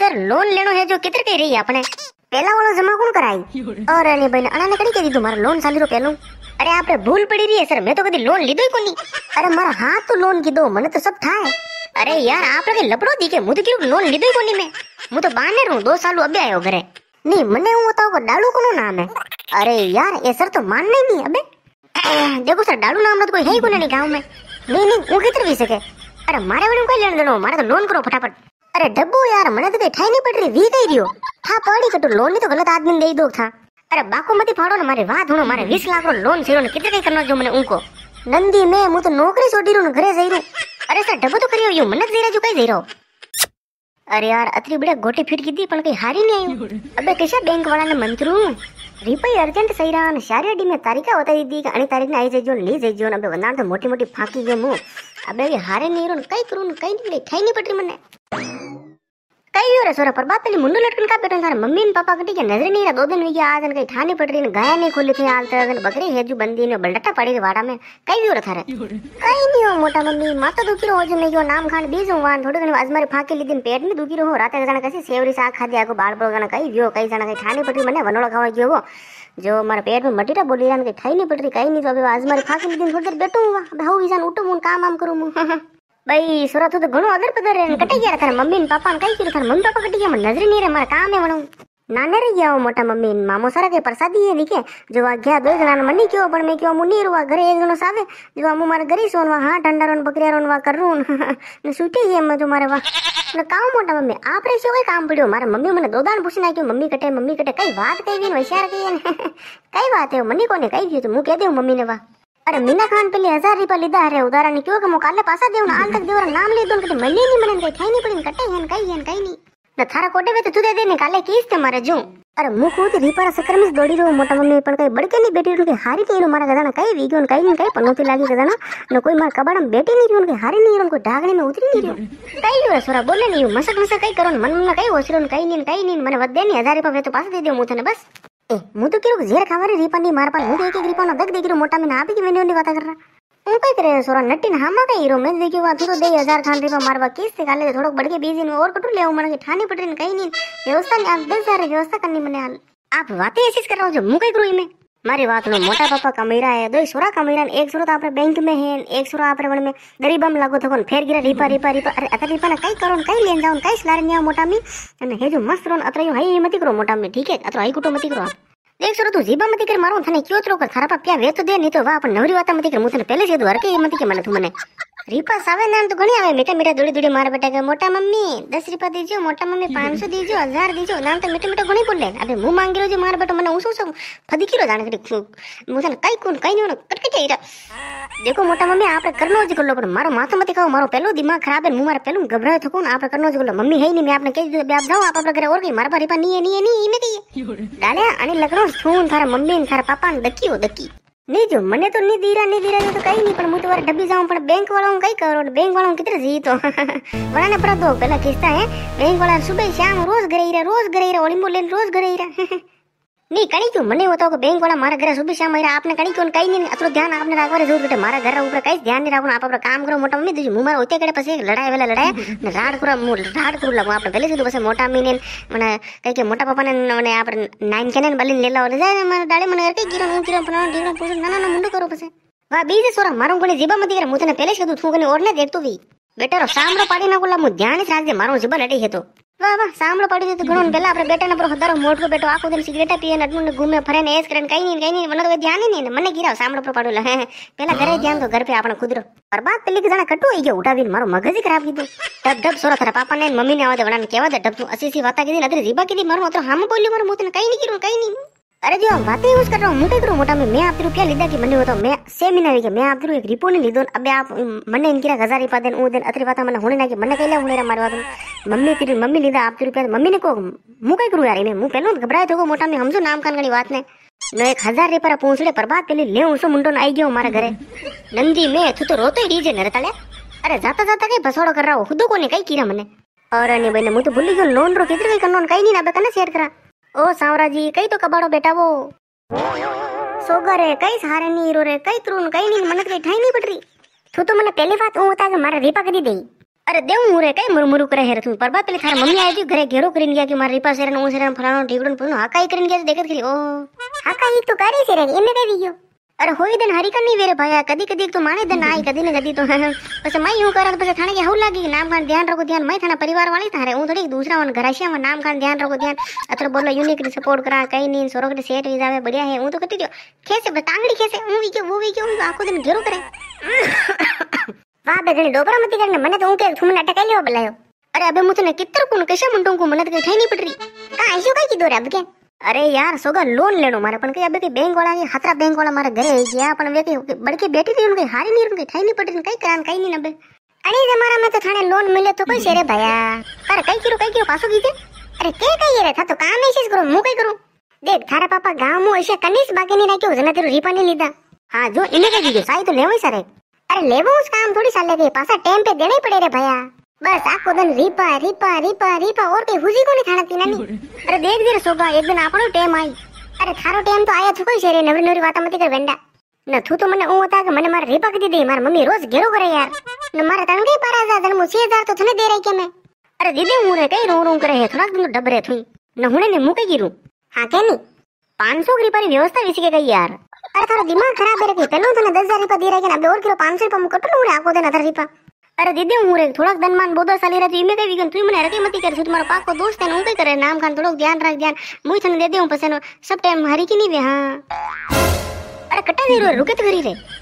sir loan लेनो है जो कितने दे रही है अपने पहला वाला जमा कौन कराई और अरे भाई अना ने कड़ी के दी तुम्हारे लोन साली रो पहलो अरे आपरे भूल पड़ी रही है सर मैं तो कभी लोन लीदो तो ही कोनी अरे मार हाथ तो लोन की दो मने तो सब था है अरे यार आप लगे लपड़ो दी के मुझे क्यों लोन लीदो तो ही कोनी मैं मुझे तो बाहर रहूं दो साल अभी आयो घरे नहीं मने हूं बताओ डालू को नाम है अरे यार ये सर तो मान नहीं नहीं अबे देखो सर डालू नाम तो कोई है ही कोने नहीं गांव में नहीं नहीं वो कितने भी सके अरे मारे वाले को लेने दो मारे तो लोन करो फटाफट अरे डब्बू यार मने तो बैठाई नहीं पड़ रही वी कही रियो था पड़ी कटो लोन तो गलत आदमी दे दो था अरे बाकू मती फाड़ो ना मारे वात हुनो मारे 20 लाख रो लोन सिरो ने कितने करना जो मने उनको नंदी मैं मु तो नौकरी छोड़ी रू घरे जाई रू अरे सर डब्बू तो करियो यो मने जीरा जो कई जाई रो अरे यार अतरी बड़े गोटे फिट की दी पण कई हारी नहीं आई अबे कैसे बैंक वाला ने मंत्रू रिपई अर्जेंट सही रहा ने शारिया में तारीख होता दी कि अने तारीख ने आई जजो ली जजो अबे वनार तो मोटी मोटी फाकी गयो मु अबे हारे नहीं रो कई करू कई नहीं ठाई नहीं पड़ रही मने कई हो पर बात मुंडू लटकन का बैठा सारा मम्मी ने पापा कटी के नजर नहीं रहा दो दिन आज कहीं ठानी पड़ रही गाय नहीं खोली थी आज तक बकरी है बंदी ने बलडटा पड़ी थी वाड़ा में कई हो रहा कई नहीं हो मोटा मम्मी माता दुखी रहो जो नहीं हो नाम खान बीज हूँ वहां थोड़े घने अजमर फाके ली दिन पेट में दुखी रहो रात जाना कैसे सेवरी साग खा दिया को बाढ़ पड़ो गाना कई जो कई जाना कहीं ठानी पटरी मैंने वनोड़ा खावा गयो वो जो हमारे पेट में मटी बोली रहा कहीं ठाई नहीं पड़ रही कहीं नहीं तो अभी अजमर फाके ली दिन थोड़ी देर बैठो हुआ भी जान उठो मुन काम वाम करूँ ಬೈ ಸುರತ್ ಅದು ಗುಣ ಅದರ ಪದರ ಕಟ್ಟಿಗೆ ಇರ್ತಾನೆ ಮಮ್ಮಿನ ಪಾಪನ ಕೈ ಇರ್ತಾನೆ ಮಮ್ಮಿ ಪಾಪ ಕಟ್ಟಿಗೆ ಮಾಡಿ ನಜರಿ ನೀರ ಮರ ಕಾಮೆ ಮಣು ನಾನೇರಿಗೆ ಯಾವ ಮೊಟ್ಟ ಮಮ್ಮಿನ ಮಾಮೋ ಸರಗೆ ಪ್ರಸಾದಿ ಏನಿಕೆ ಜುವಾ ಗ್ಯಾ ಬೇಗ ನಾನು ಮಣ್ಣಿ ಕೇವ ಬಣ ಮೇ ಕೇವ ಮುನ್ನಿ ಇರುವ ಗರೆ ಏಗನು ಸಾವೆ ಜುವಾ ಮು ಮಾರ ಗರಿ ಸೋನ್ವಾ ಹಾ ಟಂಡರೋನ್ ಬಕರಿಯಾರೋನ್ವಾ ಕರ್ರೂನ್ ಸುಟಿ ಏ ಮದು ಮಾರವಾ ને કામ મોટા મમ્મી આપણે શું કઈ કામ પડ્યું મારા મમ્મી મને દોદાણ પૂછી નાખ્યું મમ્મી કટે મમ્મી કટે કઈ વાત કહી ને હોશિયાર કહીએ ને કઈ વાત એવું મને કોને કહી ગયું તો હું કહી દઉં મમ્મીને વા अरे मीना खान पे हजार रूपये लिदा है उदाहरण क्यों कम काले पास दे ना आंतक देवर नाम ले दोन के मल्ली नहीं मनन दे थाई नहीं पड़िन कटे हैं कई हैं कई नहीं ना थारा कोटे वे तो तू दे दे निकाले केस ते मारे जो अरे मुखूत रीपर सक्रमिस दौड़ी रो मोटा मम्मी पण कई बड़के नहीं बेटी रो के हारी नहीं रो मारा गदा ना कई वीगन कई नहीं कई पन्नो लागी गदा ना न कोई मार कबड़म बेटी नहीं रो के हारी नहीं रो को ढागने में उतरी नहीं रो कई रो सोरा बोले नहीं मसक मसक कई करो मन में कई होसरो कई नहीं कई नहीं मने वदे नहीं हजार रुपया वे तो पास दे दियो मुतने बस ಏ ಮುದ್ದು ಕೇಳು ಜೇರ ಕಾವರಿ ರೀಪನ್ ನೀ ಮಾರ್ಪನ್ ಮುದ್ದು ಏಕೆ ಗ್ರೀಪನ್ ಅದಕ್ಕೆ ದೇಗಿರು ಮೋಟಾ ಮಿನ ಆಪಿಗೆ ವೆನ್ಯೂ ನಿ ಬಾತಾ ಕರ್ರ उनका करे सोरा नटिन हामा का हीरो में देखियो तो वा दूर दे हजार खान रीपा मारवा केस से गाले थोड़ो बढ़ के बीजी और कटू ले मन के ठानी पटरी कहीं नहीं व्यवस्था ने आप दस व्यवस्था करनी मने आप बातें ऐसी कर रहा हो जो मुंह कई क्रूई में મારી વાતનું મોટા પપ્પા કમી રહ્યા દોઈ સોરા કમી રહ્યા એક સોરો તો આપણે બેંક મેં હે એક સોરો આપણે વણ મેં ગરીબમ લાગો થકો ફેર ગીરા રીપા રીપા રીપા અરે અતર રીપા કઈ કરો કઈ લેન જાઉં કઈ સ્લાર ન્યા મોટા મી અને હેજો મસ્ત રોન અતર હાઈ મતી કરો મોટા મી ઠીક હે અતર હાઈ કુટો મતી કરો એક સોરો તું જીબા મતી કર મારું થને કયો ત્રોકર થારા પા પ્યા વેત દે નહીં તો વા પણ નવરી વાતા મતી કર હું તને પહેલે જ કીધું હરકે એ કે મને તું મને રીપા સાવે નામ તો ઘણી આવે મીઠા મીઠા દોડી દોડી મારા બેટા કે મોટા મમ્મી દસ રૂપિયા દીજો મોટા મમ્મી પાંચસો દીજો હજાર દીજો નામ તો મીઠા મીઠા ઘણી બોલે હવે હું માંગેલો છે મારા બેટો મને હું શું શું ફદી કિલો જાણે કરી હું તને કઈ કોણ કઈ નહીં કટકટી રહ્યા દેખો મોટા મમ્મી આપણે કરનો જ કરલો પણ મારો માથો મતી ખાવ મારો પહેલો દિમાગ ખરાબ હે હું મારા પહેલું ગભરાયો થકો ને આપણે કરનો જ કરલો મમ્મી હે નહીં મેં આપણે કહી દીધું બે આપ જાઓ આપ આપણે ઘરે ઓર ગઈ મારા પારી પા નહીં નહીં નહીં ઈને કહીએ ડાલે અને લગનો છું થારા મમ્મી ને થારા પાપા ને દકીઓ દકી नहीं जो मने तो नहीं दीरा नहीं दीरा नहीं तो कहीं नहीं पर मुझे वाला डब्बी जाऊं पर बैंक वालों कहीं करो बैंक वालों कितने जी तो वरना पर दो पहला किस्ता है बैंक वाला सुबह शाम रोज गरेरा रोज गरेरा ओलिम्पो रोज गरेरा નહીં કણી ગયું મને એવું કે બેંક વાળા મારા ઘરે સુબી શ્યામ રહ્યા આપને કણી ગયું કઈ નહીં આટલું ધ્યાન આપને રાખવાની જરૂર પડે મારા ઘર ઉપર કઈ ધ્યાન નહીં રાખવાનું આપણે કામ કરો મોટા મમ્મી દીધું હું મારા ઓતે કડે પછી લડાઈ વેલા લડાય ને રાડ કુરા રાડ કરું લાગું આપણે પહેલે સીધું પછી મોટા મીને મને કઈ કે મોટા પપ્પાને મને આપણે નાઈન કેને બલીને લેલા હોય જાય ને મારા દાડે મને કઈ ગીરો હું ગીરો પણ ગીરો પૂછું ના ના મુંડું કરું પછી વાહ બીજે સોરા મારું કોને જીબામાં દીકરા હું તને પહેલે જ કીધું તું કોને ઓર ને દેખતું વી બેટારો સાંભળો પાડી નાખું હું ધ્યાન જ રાખજે મારું જીબા લડી હતો વાહ વાહ સાંભળો પાડી દેતો ગણો ને પેલા આપણે બેટા ને પરો હદારો મોઢું બેઠો આખો દિન સિગરેટ પી એડમું ગૂમે ફરે ને એસ કરન કઈ ની કઈ ની બનરવા ધ્યાન ની ને મને કીરા સાંભળો પર પાડોલા હે પેલા ઘરે ધ્યાન તો ઘર પે આપણે કુદરો પર વાત પેલી ક જણે કટુઈ ગયો ઉઠાવીન મારો મગજ જ ખરાબ કીધો ઢબ ઢબ સોર થર પાપા ને મમ્મી ને આવતો વણા ને કેવા તો ઢબુ અસીસી વાતા કીધી ને અદરી જીબા કીધી મારું આતો હા બોલ્યું મારું મોતે કઈ ની કીરો કઈ ની अरे जो हम बातें यूज कर रहा हूँ मोटे करो मोटा में मैं आपके रुपया लीजा की मन होता तो हूँ मैं सेम ही नहीं मैं आपके एक रिपोर्ट नहीं लीदो अब आप मन इनकी हजार रुपया देन दिन अतरी बात मैंने होने लगे मन कहला होने मारे बात मम्मी तेरी मम्मी लीदा आपके रुपया तो मम्मी ने को मुँह कहीं करूँ यार मुँह पहले घबराए थे तो मोटा में हम जो नाम कान बात ने मैं एक हजार रुपये पूछे पर बात पहले ले उसे मुंडो आई गये हमारे घरे नंदी मैं तू तो रोते ही डीजे नरे अरे जाता जाता कहीं भसौड़ा कर रहा हूँ खुद को नहीं कहीं किया मैंने और नहीं भाई मुझे तो भूल गई लोन रो कितने कहीं नहीं ना बताने शेयर करा ओ सावरा जी कई तो कबाड़ो बेटा वो सोगर है कई सहारे नहीं हीरो रे कई त्रुन कई नहीं मन के नहीं पटरी तू तो मने पहली बात ऊ बता मारे रीपा करी दे अरे देव मु रे कई मुरमुरु करे हे रथु पर बात पहले थारे मम्मी आई थी घरे घेरो करिन गया कि मारे रीपा सेरन ऊ सेरन फलाणो ढीगड़न पुनो हाका करिन गया तो देखत के ओ हाका तो करी सेरन इने दे दियो अरे होई दिन हरी वेरे भया कदी कदी तो माने दिन आई कदी ने कदी तो बस ತು ಬಸ್ ಮೈ ಹೂ थाने के हौ लागी नाम खान ध्यान रखो ध्यान ಮೈ थाने परिवार वाली थारे ಊ थोड़ी दूसरा वन घराशी में नाम खान ध्यान रखो ध्यान अतर बोलो यूनिक री सपोर्ट करा कई नहीं सोरो के सेट वीजा में बढ़िया है हूं तो कटी दियो कैसे बतांगड़ी कैसे हूं वी के वो वी के हूं आको दिन घेरो करे वाह बे बेगन डोबरा मती करने मने तो हूं के थुमन अटकाई लियो बलायो अरे अबे मुझे ने कितर कुन कैसे मुंडों को मने तो ठई नहीं पड़ रही का ऐसे का की दो रे अब के अरे यार सोगा लोन ले लो मारे पण कई अभी के बैंक वाला ये हतरा बैंक वाला मारे गए है गया पण वे के बड़की बैठी थी उनके हारी नहीं उनके ठाई नहीं पड़ी थी कई काम कई नहीं नबे अरे जमारा में तो थाने लोन मिले तो कोई शेरे भैया पर कई किरो कई किरो पासो कीजे अरे के कई रे था तो काम ऐसे करो मु कई करू देख थारा पापा गांव में ऐसे कनीस बाकी नहीं रखे उसने तेरे रिपा नहीं लीदा हां जो इन्हें कह दीजिए साई तो लेवो ही सर अरे लेवो उस काम थोड़ी साले के पासा टाइम पे देने पड़े रे भैया બસ આખો દિન રીપા રીપા રીપા રીપા ઓર કઈ હુજી કોની ખાણતી નાની અરે દેખ જરા સોગા એક દિન આપણો ટેમ આઈ અરે થારો ટેમ તો આયા થોકો છે રે નવરી નવરી વાતા મતી કર વેંડા ન થું તો મને હું હતા કે મને મારા રીપા કીધી દે મારા મમ્મી રોજ ઘેરો કરે યાર ન મારા તણ કઈ પારા જા તણ મુસી હજાર તો થને દે રહી કે મે અરે દીદી હું રે કઈ રોં રોં કરે હે થોડાક દિન ડબરે થઈ ન હુણે ને મુકે ગીરું હા કે ની 500 રૂપિયા ની વ્યવસ્થા વિશે કે ગઈ યાર અરે તારો દિમાગ ખરાબ હે રે કે પેલું તને 10000 રૂપિયા દે રહી કે ને અબે ઓર કિલો 500 રૂપિયા મુકટલું હું આખો દિન 1000 રૂપિયા अरे दीदी हूँ रे थोड़ा दनमान बोदो साली रहती मैं कभी गन तू मने रखे मती कर तुम्हारा पाक दोस्त है उनके करे नाम खान थोड़ा ध्यान रख ध्यान मुई थन दे दे हूं पसंद सब टाइम हरी की नहीं वे हां अरे कटे रे रुके करी रे